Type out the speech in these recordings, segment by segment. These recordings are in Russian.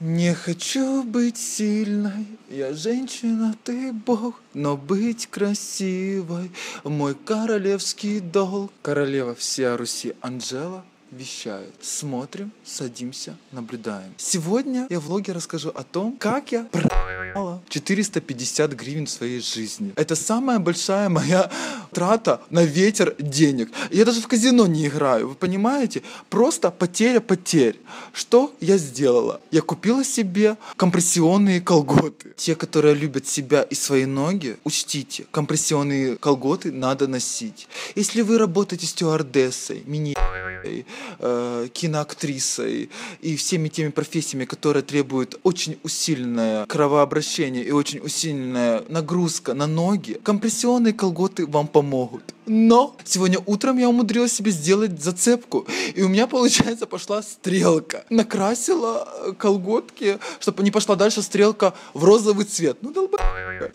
Не хочу быть сильной, я женщина, ты бог, но быть красивой мой королевский долг. Королева всея Руси Анжела вещают. Смотрим, садимся, наблюдаем. Сегодня я в влоге расскажу о том, как я проебала 450 гривен в своей жизни. Это самая большая моя трата на ветер денег. Я даже в казино не играю, вы понимаете? Просто потеря потерь. Что я сделала? Я купила себе компрессионные колготы. Те, которые любят себя и свои ноги, учтите, компрессионные колготы надо носить. Если вы работаете стюардессой, мини актрисой, э, киноактрисой и всеми теми профессиями, которые требуют очень усиленное кровообращение и очень усиленная нагрузка на ноги, компрессионные колготы вам помогут. Но сегодня утром я умудрилась себе сделать зацепку, и у меня, получается, пошла стрелка. Накрасила э, колготки, чтобы не пошла дальше стрелка в розовый цвет. Ну, долба...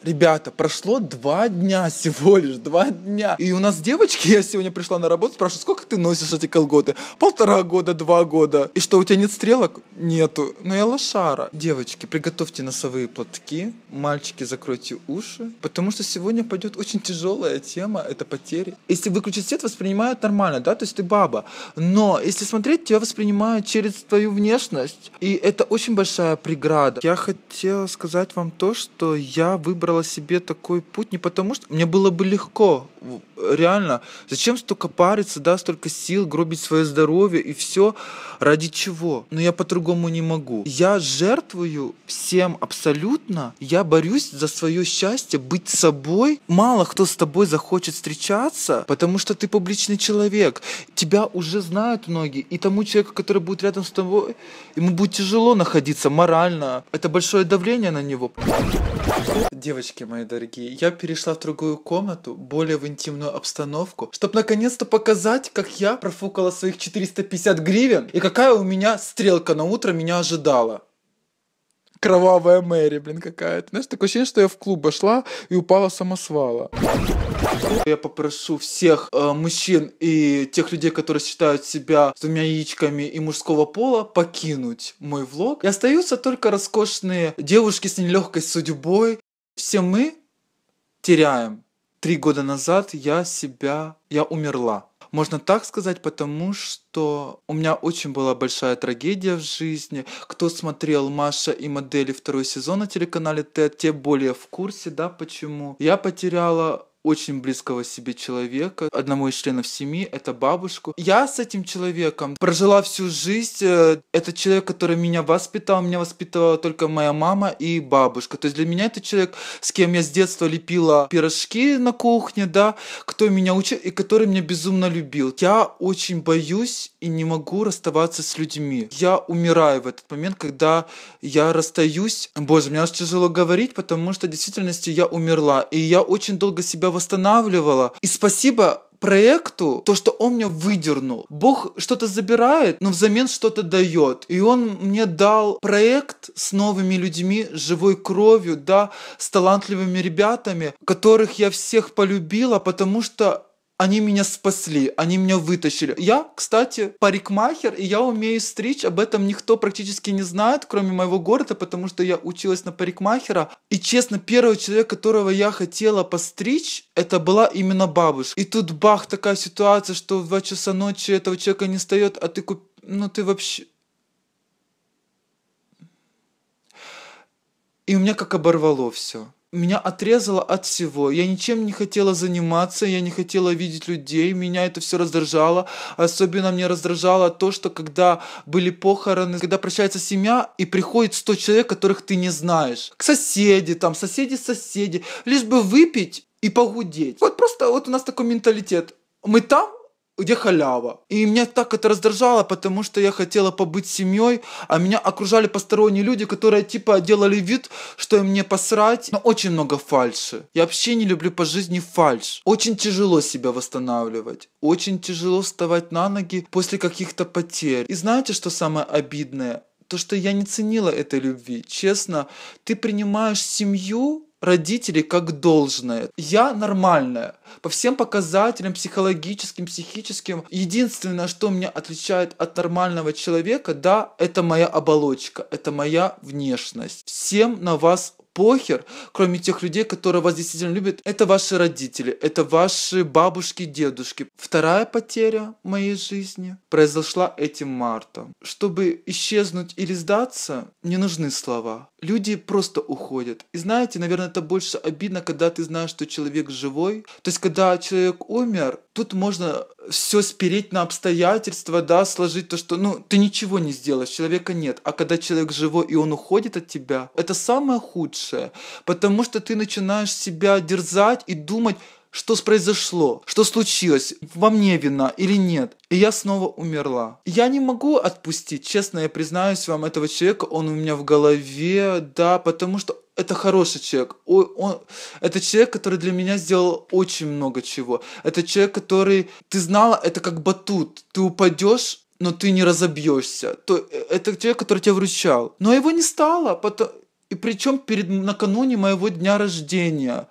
Ребята, прошло два дня всего лишь, два дня. И у нас девочки, я сегодня пришла на работу, спрашиваю, сколько ты носишь эти колготы? Полтора года, два года. И что, у тебя нет стрелок? Нету. Но я лошара. Девочки, приготовьте носовые платки, мальчики, закройте уши, потому что сегодня пойдет очень тяжелая тема, это потеря потери. Если выключить свет, воспринимают нормально, да, то есть ты баба. Но если смотреть, тебя воспринимают через твою внешность. И это очень большая преграда. Я хотела сказать вам то, что я выбрала себе такой путь не потому, что мне было бы легко, реально. Зачем столько париться, да, столько сил, гробить свое здоровье и все ради чего? Но я по-другому не могу. Я жертвую всем абсолютно. Я борюсь за свое счастье, быть собой. Мало кто с тобой захочет встречаться, бояться, потому что ты публичный человек. Тебя уже знают многие. И тому человеку, который будет рядом с тобой, ему будет тяжело находиться морально. Это большое давление на него. Девочки мои дорогие, я перешла в другую комнату, более в интимную обстановку, чтобы наконец-то показать, как я профукала своих 450 гривен и какая у меня стрелка на утро меня ожидала кровавая Мэри, блин, какая-то. Знаешь, такое ощущение, что я в клуб шла и упала самосвала. Я попрошу всех э, мужчин и тех людей, которые считают себя с двумя яичками и мужского пола, покинуть мой влог. И остаются только роскошные девушки с нелегкой судьбой. Все мы теряем. Три года назад я себя, я умерла. Можно так сказать, потому что у меня очень была большая трагедия в жизни. Кто смотрел «Маша и модели» второй сезон на телеканале Т, те более в курсе, да, почему. Я потеряла очень близкого себе человека, одному из членов семьи, это бабушку. Я с этим человеком прожила всю жизнь. Э, это человек, который меня воспитал, меня воспитывала только моя мама и бабушка. То есть для меня это человек, с кем я с детства лепила пирожки на кухне, да, кто меня учил и который меня безумно любил. Я очень боюсь и не могу расставаться с людьми. Я умираю в этот момент, когда я расстаюсь. Боже, мне аж тяжело говорить, потому что в действительности я умерла. И я очень долго себя себя восстанавливала. И спасибо проекту, то, что он меня выдернул. Бог что-то забирает, но взамен что-то дает. И он мне дал проект с новыми людьми, с живой кровью, да, с талантливыми ребятами, которых я всех полюбила, потому что они меня спасли, они меня вытащили. Я, кстати, парикмахер, и я умею стричь. Об этом никто практически не знает, кроме моего города, потому что я училась на парикмахера. И, честно, первый человек, которого я хотела постричь, это была именно бабушка. И тут бах, такая ситуация, что в 2 часа ночи этого человека не встает, а ты куп... Ну ты вообще... И у меня как оборвало все меня отрезало от всего. Я ничем не хотела заниматься, я не хотела видеть людей, меня это все раздражало. Особенно мне раздражало то, что когда были похороны, когда прощается семья и приходит 100 человек, которых ты не знаешь. К соседи, там, соседи-соседи. Лишь бы выпить и погудеть. Вот просто вот у нас такой менталитет. Мы там, где халява. И меня так это раздражало, потому что я хотела побыть семьей, а меня окружали посторонние люди, которые типа делали вид, что им не посрать. Но очень много фальши. Я вообще не люблю по жизни фальш. Очень тяжело себя восстанавливать. Очень тяжело вставать на ноги после каких-то потерь. И знаете, что самое обидное? То, что я не ценила этой любви. Честно, ты принимаешь семью родители как должное. Я нормальная. По всем показателям, психологическим, психическим. Единственное, что меня отличает от нормального человека, да, это моя оболочка, это моя внешность. Всем на вас похер, кроме тех людей, которые вас действительно любят, это ваши родители, это ваши бабушки, дедушки. Вторая потеря моей жизни произошла этим мартом. Чтобы исчезнуть или сдаться, не нужны слова. Люди просто уходят. И знаете, наверное, это больше обидно, когда ты знаешь, что человек живой. То есть, когда человек умер, тут можно все спереть на обстоятельства, да, сложить то, что, ну, ты ничего не сделаешь, человека нет. А когда человек живой и он уходит от тебя, это самое худшее, потому что ты начинаешь себя дерзать и думать, что произошло? Что случилось? Во мне вина или нет? И я снова умерла. Я не могу отпустить, честно, я признаюсь вам, этого человека, он у меня в голове, да, потому что это хороший человек. Он, он, это человек, который для меня сделал очень много чего. Это человек, который... Ты знала, это как батут. Ты упадешь, но ты не разобьешься. То, э, это человек, который тебя вручал. Но его не стало. Потом, и причем перед, накануне моего дня рождения.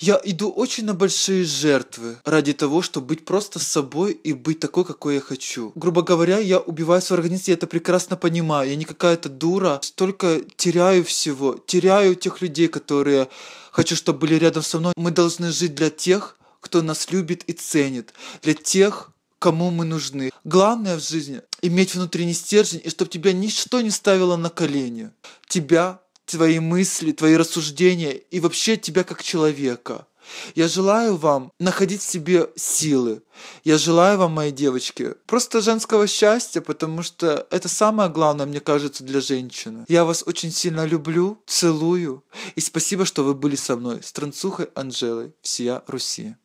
Я иду очень на большие жертвы ради того, чтобы быть просто собой и быть такой, какой я хочу. Грубо говоря, я убиваю свой организм, я это прекрасно понимаю. Я не какая-то дура, столько теряю всего, теряю тех людей, которые хочу, чтобы были рядом со мной. Мы должны жить для тех, кто нас любит и ценит, для тех, кому мы нужны. Главное в жизни – иметь внутренний стержень, и чтобы тебя ничто не ставило на колени. Тебя твои мысли, твои рассуждения и вообще тебя как человека. Я желаю вам находить в себе силы. Я желаю вам, мои девочки, просто женского счастья, потому что это самое главное, мне кажется, для женщины. Я вас очень сильно люблю, целую. И спасибо, что вы были со мной, с Транцухой Анжелой, всея Руси.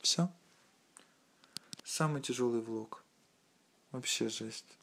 Все. Самый тяжелый влог. Вообще жесть.